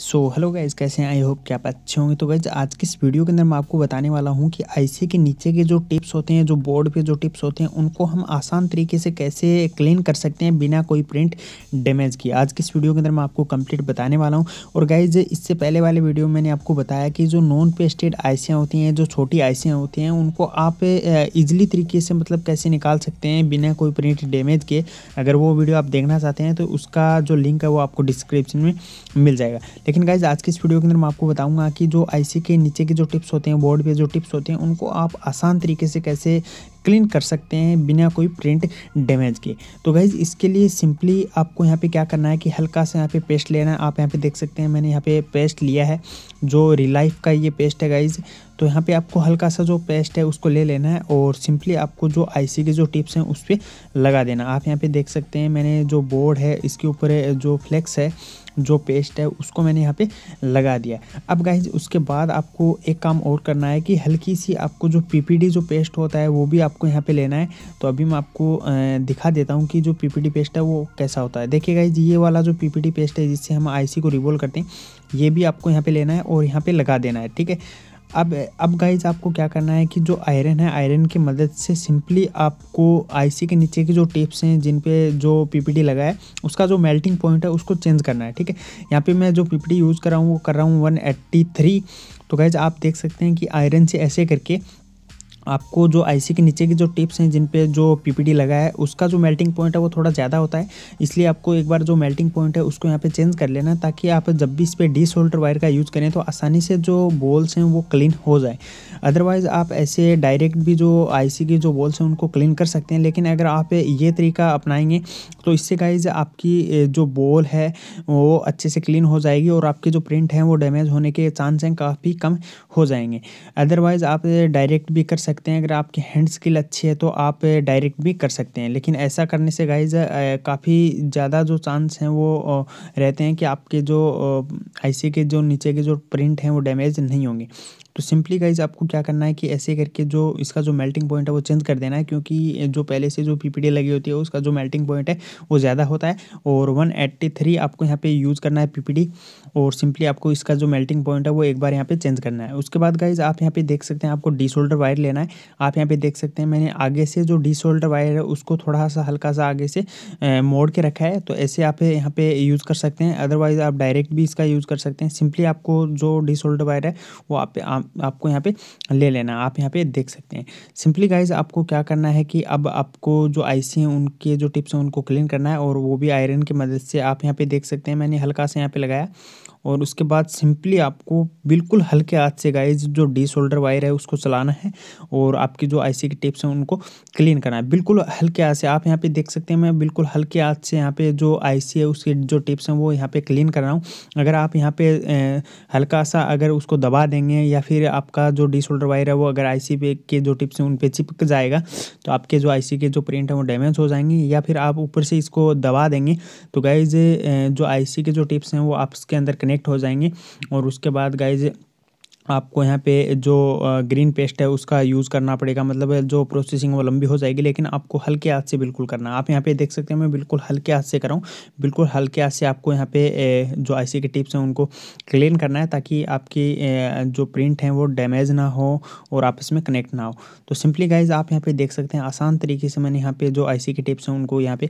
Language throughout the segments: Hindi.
सो हेलो गाइज कैसे हैं आई होप कि आप अच्छे होंगे तो गाइज आज की इस वीडियो के अंदर मैं आपको बताने वाला हूं कि आईसी के नीचे के जो टिप्स होते हैं जो बोर्ड पे जो टिप्स होते हैं उनको हम आसान तरीके से कैसे क्लीन कर सकते हैं बिना कोई प्रिंट डैमेज किए आज की इस वीडियो के अंदर मैं आपको कंप्लीट बताने वाला हूँ और गाइज इससे पहले वाले वीडियो में मैंने आपको बताया कि जो नॉन पेस्टेड आईसियाँ होती हैं जो छोटी आईसियाँ होती हैं उनको आप ईजिली तरीके से मतलब कैसे निकाल सकते हैं बिना कोई प्रिंट डैमेज के अगर वो वीडियो आप देखना चाहते हैं तो उसका जो लिंक है वो आपको डिस्क्रिप्शन में मिल जाएगा लेकिन गाइज आज की इस वीडियो के अंदर मैं आपको बताऊंगा कि जो आईसी के नीचे के जो टिप्स होते हैं बोर्ड पे जो टिप्स होते हैं उनको आप आसान तरीके से कैसे क्लीन कर सकते हैं बिना कोई प्रिंट डैमेज के तो गाइज़ इसके लिए सिंपली आपको यहाँ पे क्या करना है कि हल्का सा यहाँ पे पेस्ट लेना है आप यहाँ पे देख सकते हैं मैंने यहाँ पे पेस्ट लिया है जो रिलाइफ का ये पेस्ट है गाइज़ तो यहाँ पे आपको हल्का सा जो पेस्ट है उसको ले लेना है और सिंपली आपको जो आईसी के जो टिप्स हैं उस पर लगा देना आप यहाँ पे देख सकते हैं मैंने जो बोर्ड है इसके ऊपर जो फ्लेक्स है जो पेस्ट है उसको मैंने यहाँ पे लगा दिया अब गाइज उसके बाद आपको एक काम और करना है कि हल्की सी आपको जो पीपीडी जो पेस्ट होता है वो भी आप आपको यहाँ पे लेना है तो अभी मैं आपको दिखा देता हूँ कि जो पीपीटी पेस्ट है वो कैसा होता है देखिए गाइज ये वाला जो पीपीटी पेस्ट है जिससे हम आईसी को रिवोल्व करते हैं ये भी आपको यहाँ पे लेना है और यहाँ पे लगा देना है ठीक है अब अब गाइज आपको क्या करना है कि जो आयरन है आयरन की मदद से सिंपली आपको आईसी के नीचे के जो टिप्स हैं जिन पे जो पीपीटी लगा है उसका जो मेल्टिंग पॉइंट है उसको चेंज करना है ठीक है यहाँ पे मैं जो पीपीटी यूज़ कर रहा हूँ वो कर रहा हूँ 183 तो गाइज आप देख सकते हैं कि आयरन से ऐसे करके आपको जो आईसी के नीचे की जो टिप्स हैं जिन पे जो पीपीडी लगा है उसका जो मेल्टिंग पॉइंट है वो थोड़ा ज़्यादा होता है इसलिए आपको एक बार जो मेल्टिंग पॉइंट है उसको यहाँ पे चेंज कर लेना ताकि आप जब भी इस पर डी सोल्डर वायर का यूज़ करें तो आसानी से जो बॉल्स हैं वो क्लीन हो जाए अदरवाइज़ आप ऐसे डायरेक्ट भी जो आई की जो बॉल्स हैं उनको क्लीन कर सकते हैं लेकिन अगर आप ये तरीका अपनाएंगे तो इससे गाइज आपकी जो बॉल है वो अच्छे से क्लीन हो जाएगी और आपके जो प्रिंट हैं वो डैमेज होने के चांस हैं काफ़ी कम हो जाएंगे अदरवाइज़ आप डायरेक्ट भी कर सकते सकते हैं अगर आपके हैंड स्किल अच्छी है तो आप डायरेक्ट भी कर सकते हैं लेकिन ऐसा करने से गाइज काफ़ी ज़्यादा जो चांस हैं वो रहते हैं कि आपके जो आईसी के जो नीचे के जो प्रिंट हैं वो डैमेज नहीं होंगे तो सिंपली गाइज आपको क्या करना है कि ऐसे करके जो इसका जो मेल्टिंग पॉइंट है वो चेंज कर देना है क्योंकि जो पहले से जो पीपीडी लगी होती है उसका जो मेल्टिंग पॉइंट है वो ज़्यादा होता है और थ्री आपको यहाँ पे यूज़ करना है पीपीडी और सिंपली आपको इसका जो मेल्टिंग पॉइंट है वो एक बार यहाँ पे चेंज करना है उसके बाद गाइज आप यहाँ पे देख सकते हैं आपको डी शोल्डर वायर लेना है आप यहाँ पे देख सकते हैं मैंने आगे से जो डी शोल्डर वायर है उसको थोड़ा सा हल्का सा आगे से मोड़ के रखा है तो ऐसे आप यहाँ पे यूज़ कर सकते हैं अदरवाइज आप डायरेक्ट भी इसका यूज़ कर सकते हैं सिंपली आपको जो डी शोल्डर वायर है वो आप आपको यहाँ पे ले लेना आप यहाँ पे देख सकते हैं सिंपली गाइज आपको क्या करना है कि अब आपको जो आईसी हैं उनके जो टिप्स हैं उनको क्लीन करना है और वो भी आयरन की मदद से आप यहाँ पे देख सकते हैं मैंने हल्का से यहाँ पे लगाया और उसके बाद सिंपली आपको बिल्कुल हल्के हाथ से गाइज जो डी शोल्डर वायर है उसको चलाना है और आपकी जो आईसी की टिप्स हैं उनको क्लीन करना है बिल्कुल हल्के हाथ से आप यहाँ पे देख सकते हैं मैं बिल्कुल हल्के हाथ से यहाँ पे जो आईसी है उसके जो टिप्स हैं वो यहाँ पे क्लीन कर रहा हूँ अगर आप यहाँ पे हल्का सा अगर उसको दबा देंगे या फिर आपका जो डी शोल्डर वायर है वो अगर आई पे के जो टिप्स हैं उन पर चिपक जाएगा तो आपके जो आई के जो प्रिंट हैं वो डैमेज हो जाएंगे या फिर आप ऊपर से इसको दबा देंगे तो गाइज जो आई के जो टिप्स हैं वो आपके अंदर कनेक्ट हो जाएंगे और उसके बाद गाइज आपको यहाँ पे जो ग्रीन पेस्ट है उसका यूज़ करना पड़ेगा मतलब जो प्रोसेसिंग वो लंबी हो जाएगी लेकिन आपको हल्के हाथ से बिल्कुल करना आप यहाँ पे देख सकते हैं मैं बिल्कुल हल्के हाथ से कराऊँ बिल्कुल हल्के हाथ से आपको यहाँ पे जो आईसी के टिप्स हैं उनको क्लीन करना है ताकि आपकी जो प्रिंट हैं वो डैमेज ना हो और आपस में कनेक्ट ना हो तो सिंपली गाइज आप यहाँ पर देख सकते हैं आसान तरीके से मैंने यहाँ पर जो आई के टिप्स हैं उनको यहाँ पर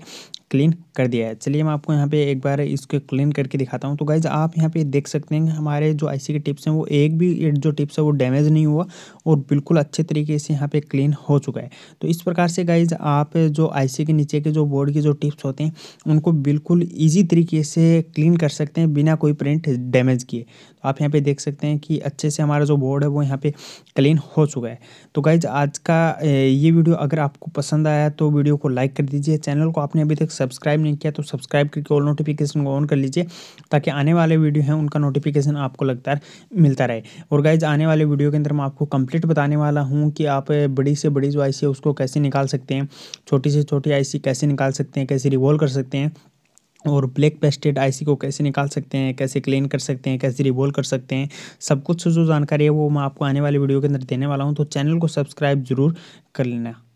क्लीन कर दिया है चलिए मैं आपको यहाँ पर एक बार इसको क्लीन करके दिखाता हूँ तो गाइज आप यहाँ पर देख सकते हैं हमारे जो आई के टिप्स हैं वो एक भी एट जो टिप्स है वो डैमेज नहीं हुआ और बिल्कुल अच्छे तरीके से यहाँ पे क्लीन हो चुका है तो इस प्रकार से गाइज आप जो आईसी के नीचे के जो बोर्ड के जो टिप्स होते हैं उनको बिल्कुल ईजी तरीके से क्लीन कर सकते हैं बिना कोई प्रिंट डैमेज किए तो आप यहाँ पे देख सकते हैं कि अच्छे से हमारा जो बोर्ड है वो यहाँ पे क्लीन हो चुका है तो गाइज आज का ये वीडियो अगर आपको पसंद आया तो वीडियो को लाइक कर दीजिए चैनल को आपने अभी तक सब्सक्राइब नहीं किया तो सब्सक्राइब करके ऑल नोटिफिकेशन को ऑन कर लीजिए ताकि आने वाले वीडियो हैं उनका नोटिफिकेशन आपको लगातार मिलता रहे और गाइज आने वाले वीडियो के अंदर मैं आपको कंप्लीट बताने वाला हूँ कि आप बड़ी से बड़ी जो आई है उसको कैसे निकाल सकते हैं छोटी से छोटी आई कैसे निकाल सकते हैं कैसे रिवॉल्व कर सकते हैं और ब्लैक पेस्टेड आईसी को कैसे निकाल सकते हैं कैसे क्लीन कर सकते हैं कैसे रिवोल्व कर सकते हैं सब कुछ जो जानकारी है वो मैं आपको आने वाले वीडियो के अंदर देने वाला हूँ तो चैनल को सब्सक्राइब जरूर कर लेना